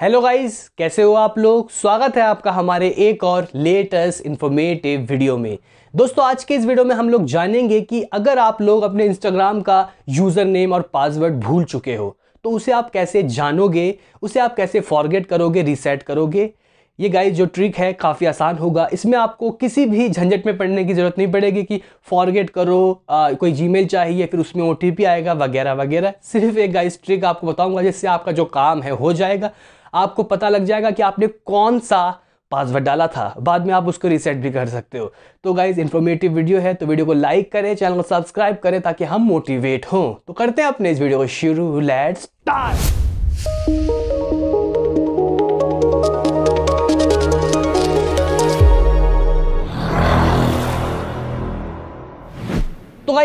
hello guys कैसे हो आप लोग स्वागत है आपका हमारे एक और लेटेस्ट इन्फॉर्मेटिव वीडियो में दोस्तों आज के इस वीडियो में हम लोग जानेंगे कि अगर आप लोग अपने इंस्टाग्राम का यूज़र नेम और पासवर्ड भूल चुके हो तो उसे आप कैसे जानोगे उसे आप कैसे फॉरगेट करोगे रीसेट करोगे ये गाइस जो ट्रिक है काफ़ी आसान होगा इसमें आपको किसी भी झंझट में पड़ने की ज़रूरत नहीं पड़ेगी कि फॉरगेट करो आ, कोई जी चाहिए फिर उसमें ओ आएगा वगैरह वगैरह सिर्फ एक गाइस ट्रिक आपको बताऊंगा जिससे आपका जो काम है हो जाएगा आपको पता लग जाएगा कि आपने कौन सा पासवर्ड डाला था बाद में आप उसको रीसेट भी कर सकते हो तो गाइज इन्फॉर्मेटिव वीडियो है तो वीडियो को लाइक करें चैनल को सब्सक्राइब करें ताकि हम मोटिवेट हों तो करते हैं अपने इस वीडियो को शुरू लेट्स स्टार्ट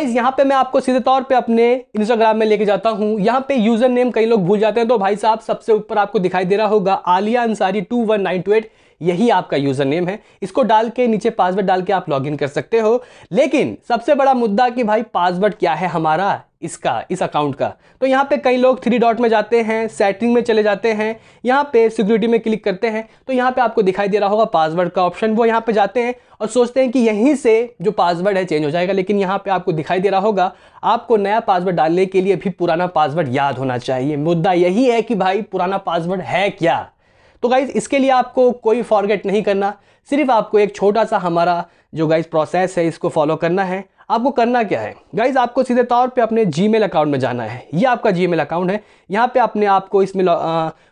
गाइज यहाँ पे मैं आपको सीधे तौर पे अपने इंस्टाग्राम में लेके जाता हूँ यहाँ पे यूजर नेम कई लोग भूल जाते हैं तो भाई साहब सबसे ऊपर आपको दिखाई दे रहा होगा Alia Ansari two one nine two eight यही आपका यूजर नेम है इसको डाल के नीचे पासवर्ड डाल के आप इन कर सकते हो लेकिन सबसे बड़ा मुद्दा कि भाई पासवर्ड क्या है हमारा इसका इस अकाउंट का तो यहाँ पे कई लोग थ्री डॉट में जाते हैं सेटिंग में चले जाते हैं यहाँ पे सिक्योरिटी में क्लिक करते हैं तो यहाँ पे आपको दिखाई दे रहा होगा पासवर्ड का ऑप्शन वो यहाँ पे जाते हैं और सोचते हैं कि यहीं से जो पासवर्ड है चेंज हो जाएगा लेकिन यहाँ पे आपको दिखाई दे रहा होगा आपको नया पासवर्ड डालने के लिए भी पुराना पासवर्ड याद होना चाहिए मुद्दा यही है कि भाई पुराना पासवर्ड है क्या तो गाइज़ इसके लिए आपको कोई फॉरगेट नहीं करना सिर्फ आपको एक छोटा सा हमारा जो गाइज़ प्रोसेस है इसको फॉलो करना है आपको करना क्या है गाइज आपको सीधे तौर पे अपने जीमेल अकाउंट में जाना है ये आपका जीमेल अकाउंट है यहाँ पे अपने आपको इसमें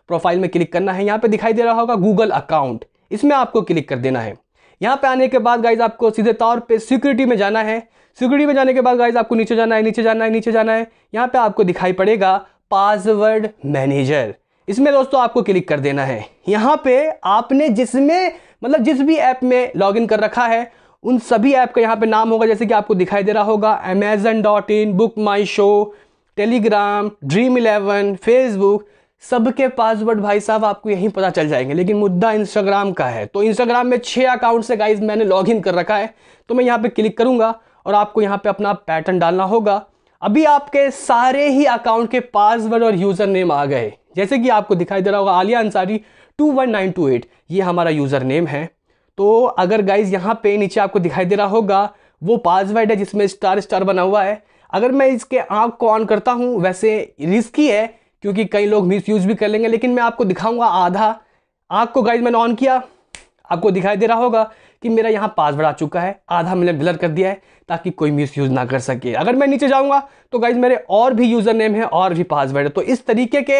प्रोफाइल में क्लिक करना है यहाँ पे दिखाई दे रहा होगा गूगल अकाउंट इसमें आपको क्लिक कर देना है यहाँ पे आने के बाद गाइज आपको सीधे तौर पे सिक्योरिटी में जाना है सिक्योरिटी में जाने के बाद गाइज आपको नीचे जाना है नीचे जाना है नीचे जाना है यहाँ पे आपको दिखाई पड़ेगा पासवर्ड मैनेजर इसमें दोस्तों आपको क्लिक कर देना है यहाँ पे आपने जिसमें मतलब जिस भी ऐप में लॉग कर रखा है उन सभी ऐप का यहाँ पे नाम होगा जैसे कि आपको दिखाई दे रहा होगा Amazon dot in Book My Show Telegram Dream Eleven Facebook सबके पासवर्ड भाई साहब आपको यहीं पता चल जाएंगे लेकिन मुद्दा इंस्टाग्राम का है तो इंस्टाग्राम में छः अकाउंट से गाइज मैंने लॉगिन कर रखा है तो मैं यहाँ पे क्लिक करूँगा और आपको यहाँ पे अपना पैटर्न डालना होगा अभी आपके सारे ही अकाउंट के पासवर्ड और यूज़र नेम आ गए जैसे कि आपको दिखाई दे रहा होगा Alia Ansari two one nine two eight ये हमारा यूज़र नेम है तो अगर गाइज यहाँ पे नीचे आपको दिखाई दे रहा होगा वो पासवर्ड है जिसमें स्टार स्टार बना हुआ है अगर मैं इसके आँख को ऑन करता हूँ वैसे रिस्की है क्योंकि कई लोग यूज़ भी कर लेंगे लेकिन मैं आपको दिखाऊंगा आधा आँख को गाइज मैंने ऑन किया आपको दिखाई दे रहा होगा कि मेरा यहाँ पासवर्ड आ चुका है आधा मैंने ब्लर कर दिया है ताकि कोई मिस यूज़ ना कर सके अगर मैं नीचे जाऊँगा तो गाइज मेरे और भी यूज़र नेम है और भी पासवर्ड है तो इस तरीके के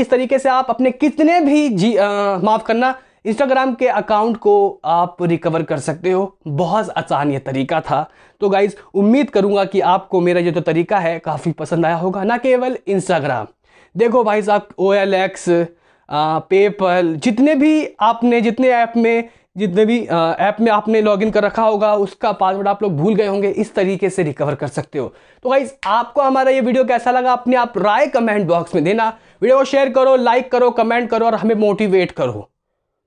इस तरीके से आप अपने कितने भी जी माफ़ करना इंस्टाग्राम के अकाउंट को आप रिकवर कर सकते हो बहुत आसान ये तरीका था तो गाइज़ उम्मीद करूँगा कि आपको मेरा ये जो तरीका है काफ़ी पसंद आया होगा ना केवल इंस्टाग्राम देखो भाई साहब ओ एल एक्स पेपल जितने भी आपने जितने ऐप में जितने भी ऐप में आपने लॉगिन कर रखा होगा उसका पासवर्ड आप लोग भूल गए होंगे इस तरीके से रिकवर कर सकते हो तो गाइज आपको हमारा ये वीडियो कैसा लगा अपने आप राय कमेंट बॉक्स में देना वीडियो को शेयर करो लाइक करो कमेंट करो और हमें मोटिवेट करो